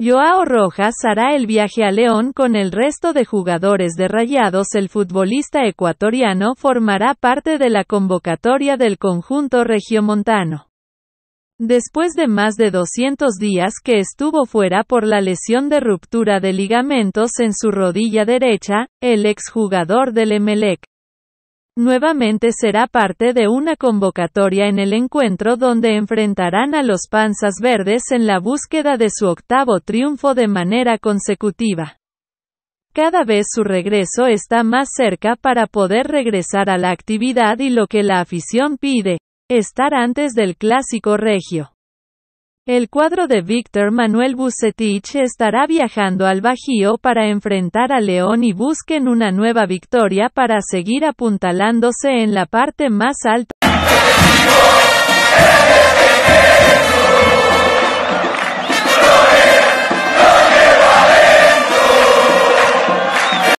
Joao Rojas hará el viaje a León con el resto de jugadores de Rayados. El futbolista ecuatoriano formará parte de la convocatoria del conjunto regiomontano. Después de más de 200 días que estuvo fuera por la lesión de ruptura de ligamentos en su rodilla derecha, el exjugador del Emelec Nuevamente será parte de una convocatoria en el encuentro donde enfrentarán a los Panzas Verdes en la búsqueda de su octavo triunfo de manera consecutiva. Cada vez su regreso está más cerca para poder regresar a la actividad y lo que la afición pide, estar antes del clásico regio. El cuadro de Víctor Manuel Bucetich estará viajando al Bajío para enfrentar a León y busquen una nueva victoria para seguir apuntalándose en la parte más alta.